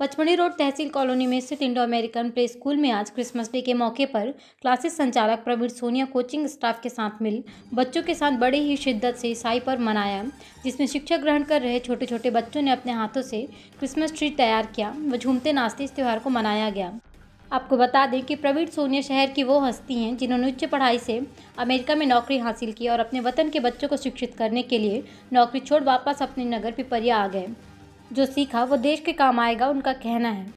Pachmarhi road तहसील colony में स्थित Indo American play school में आज क्रिसमस डे के मौके पर क्लासेस संचालक प्रवीण सोनिया कोचिंग स्टाफ के साथ मिल बच्चों के साथ बड़ी ही शिद्दत से ईसाई पर मनाया जिसमें शिक्षा ग्रहण कर रहे छोटे छोटे बच्चों ने अपने हाथों से क्रिसमस ट्री तैयार किया व झूमते नाचते इस त्यौहार को मनाया गया आपको बता दें कि प्रवीण सोनिया शहर की वो हस्ती हैं जिन्होंने उच्च पढ़ाई से अमेरिका में नौकरी हासिल की और अपने वतन के बच्चों को शिक्षित करने के लिए नौकरी छोड़ वापस अपने नगर पिपरिया आ गए जो सीखा वो देश के काम आएगा उनका कहना है